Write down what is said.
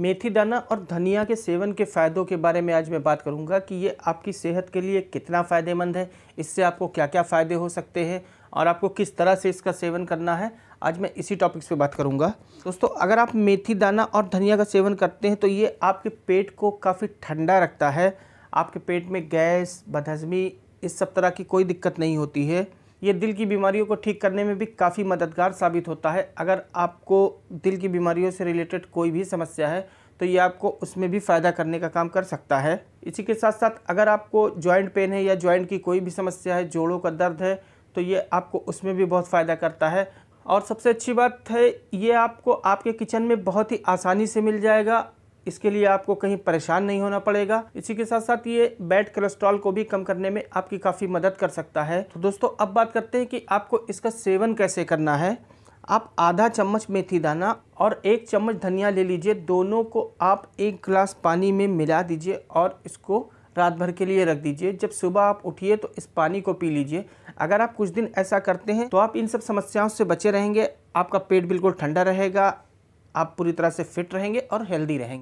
मेथी दाना और धनिया के सेवन के फ़ायदों के बारे में आज मैं बात करूंगा कि ये आपकी सेहत के लिए कितना फ़ायदेमंद है इससे आपको क्या क्या फ़ायदे हो सकते हैं और आपको किस तरह से इसका सेवन करना है आज मैं इसी टॉपिक्स पे बात करूंगा दोस्तों अगर आप मेथी दाना और धनिया का सेवन करते हैं तो ये आपके पेट को काफ़ी ठंडा रखता है आपके पेट में गैस बदहजमी इस सब तरह की कोई दिक्कत नहीं होती है ये दिल की बीमारियों को ठीक करने में भी काफ़ी मददगार साबित होता है अगर आपको दिल की बीमारियों से रिलेटेड कोई भी समस्या है तो ये आपको उसमें भी फ़ायदा करने का काम कर सकता है इसी के साथ साथ अगर आपको जॉइंट पेन है या जॉइंट की कोई भी समस्या है जोड़ों का दर्द है तो ये आपको उसमें भी बहुत फ़ायदा करता है और सबसे अच्छी बात है ये आपको आपके किचन में बहुत ही आसानी से मिल जाएगा इसके लिए आपको कहीं परेशान नहीं होना पड़ेगा इसी के साथ साथ ये बैड कोलेस्ट्रॉल को भी कम करने में आपकी काफ़ी मदद कर सकता है तो दोस्तों अब बात करते हैं कि आपको इसका सेवन कैसे करना है आप आधा चम्मच मेथी दाना और एक चम्मच धनिया ले लीजिए दोनों को आप एक गिलास पानी में मिला दीजिए और इसको रात भर के लिए रख दीजिए जब सुबह आप उठिए तो इस पानी को पी लीजिए अगर आप कुछ दिन ऐसा करते हैं तो आप इन सब समस्याओं से बचे रहेंगे आपका पेट बिल्कुल ठंडा रहेगा आप पूरी तरह से फिट रहेंगे और हेल्दी रहेंगे